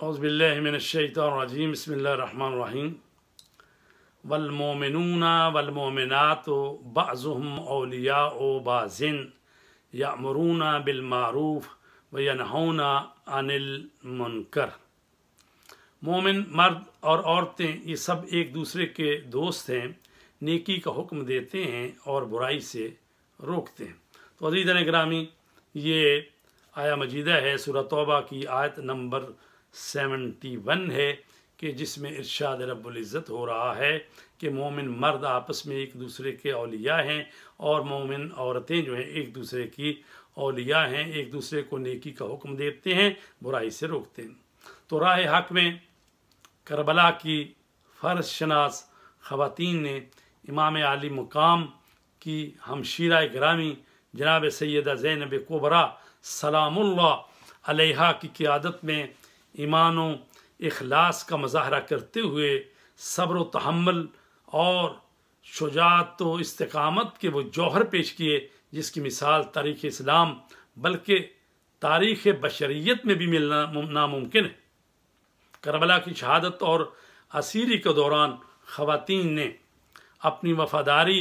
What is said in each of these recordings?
من الشیطان الرجیم بسم اللہ الرحمن الرحیم والمومنون والمومنات بعضهم اولیاء بظم اولیا بالمعروف وینہون عن المنکر مومن مرد اور عورتیں یہ سب ایک دوسرے کے دوست ہیں نیکی کا حکم دیتے ہیں اور برائی سے روکتے ہیں تو گرامی یہ آیا مجیدہ ہے سورہ توبہ کی آیت نمبر سیونٹی ون ہے کہ جس میں ارشاد رب العزت ہو رہا ہے کہ مومن مرد آپس میں ایک دوسرے کے اولیاء ہیں اور مومن عورتیں جو ہیں ایک دوسرے کی اولیاء ہیں ایک دوسرے کو نیکی کا حکم دیتے ہیں برائی سے روکتے ہیں تو راہ حق میں کربلا کی فرض شناس خواتین نے امام علی مقام کی ہمشیرہ گرامی جناب سیدہ زینب کوبرا سلام اللہ علیہ کی قیادت میں ایمان و اخلاص کا مظاہرہ کرتے ہوئے صبر و تحمل اور شجاعت و استقامت کے وہ جوہر پیش کیے جس کی مثال تاریخ اسلام بلکہ تاریخ بشریت میں بھی ملنا ناممکن ہے کربلا کی شہادت اور اسیری کے دوران خواتین نے اپنی وفاداری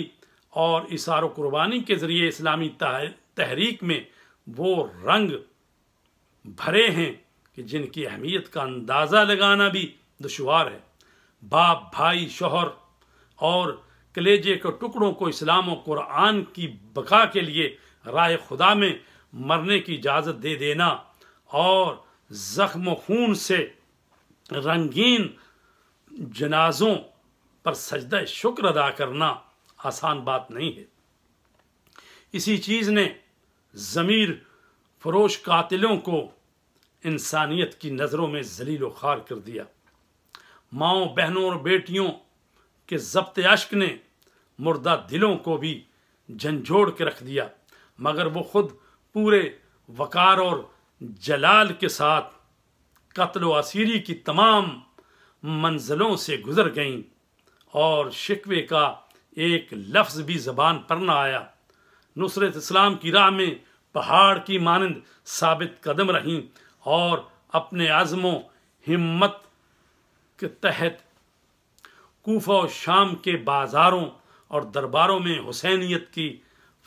اور اثار و قربانی کے ذریعے اسلامی تحریک میں وہ رنگ بھرے ہیں کہ جن کی اہمیت کا اندازہ لگانا بھی دشوار ہے باپ بھائی شوہر اور کلیجے کے ٹکڑوں کو اسلام و قرآن کی بقا کے لیے رائے خدا میں مرنے کی اجازت دے دینا اور زخم و خون سے رنگین جنازوں پر سجدہ شکر ادا کرنا آسان بات نہیں ہے اسی چیز نے ضمیر فروش قاتلوں کو انسانیت کی نظروں میں ذلیل و خوار کر دیا ماؤں بہنوں اور بیٹیوں کے ضبط عشق نے مردہ دلوں کو بھی جھنجھوڑ کے رکھ دیا مگر وہ خود پورے وقار اور جلال کے ساتھ قتل و اسیری کی تمام منزلوں سے گزر گئیں اور شکوے کا ایک لفظ بھی زبان پر نہ آیا نصرت اسلام کی راہ میں پہاڑ کی مانند ثابت قدم رہیں اور اپنے عزم و ہمت کے تحت کوفہ و شام کے بازاروں اور درباروں میں حسینیت کی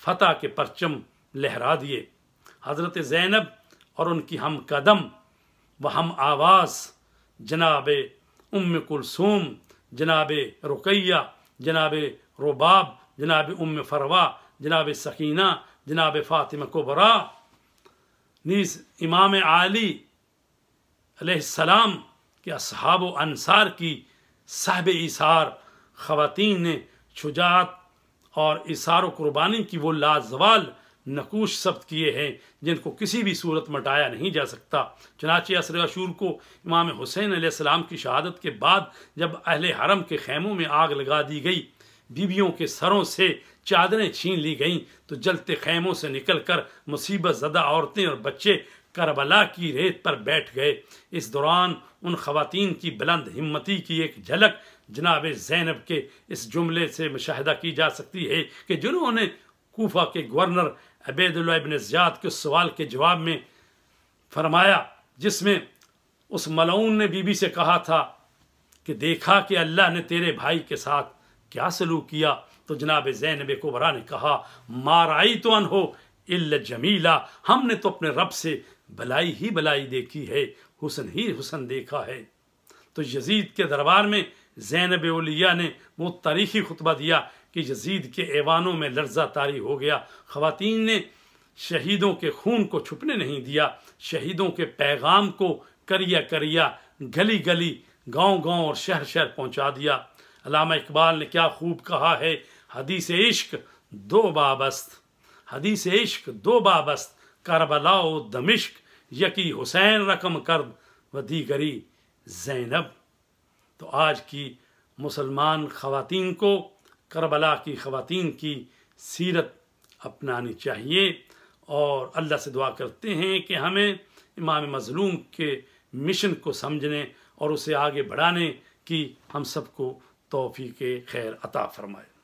فتح کے پرچم لہرا دیے حضرت زینب اور ان کی ہم قدم و ہم آواز جناب ام کلثوم جناب رقیہ جناب رباب جناب ام فروا جناب سکینہ جناب فاطمہ کو نیز امام علی علیہ السلام کے اصحاب و انصار کی صاحب اثار خواتین نے شجاعت اور اثار و قربانی کی وہ لازوال نقوش ثبت کیے ہیں جن کو کسی بھی صورت مٹایا نہیں جا سکتا چنانچہ عصر عشور کو امام حسین علیہ السلام کی شہادت کے بعد جب اہل حرم کے خیموں میں آگ لگا دی گئی بیویوں کے سروں سے چادریں چھین لی گئیں تو جلتے خیموں سے نکل کر مصیبت زدہ عورتیں اور بچے کربلا کی ریت پر بیٹھ گئے اس دوران ان خواتین کی بلند ہمتی کی ایک جھلک جناب زینب کے اس جملے سے مشاہدہ کی جا سکتی ہے کہ جنہوں نے کوفہ کے گورنر عبید اللہ ابن زیاد کے سوال کے جواب میں فرمایا جس میں اس ملعون نے بی بی سے کہا تھا کہ دیکھا کہ اللہ نے تیرے بھائی کے ساتھ کیا سلوک کیا تو جناب زینب کوبرا نے کہا مار آئی تو انہو اللہ جمیلا ہم نے تو اپنے رب سے بلائی ہی بلائی دیکھی ہے حسن ہی حسن دیکھا ہے تو یزید کے دربار میں زینب اولیا نے وہ تاریخی خطبہ دیا کہ یزید کے ایوانوں میں لرزہ تاری ہو گیا خواتین نے شہیدوں کے خون کو چھپنے نہیں دیا شہیدوں کے پیغام کو کریا کریا گلی گلی گاؤں گاؤں اور شہر شہر پہنچا دیا علامہ اقبال نے کیا خوب کہا ہے حدیث عشق دو بابست حدیث عشق دو بابست کربلا و دمشق یکی حسین رقم کرد و دیگری زینب تو آج کی مسلمان خواتین کو کربلا کی خواتین کی سیرت اپنانی چاہیے اور اللہ سے دعا کرتے ہیں کہ ہمیں امام مظلوم کے مشن کو سمجھنے اور اسے آگے بڑھانے کی ہم سب کو توفیق خیر عطا فرمائے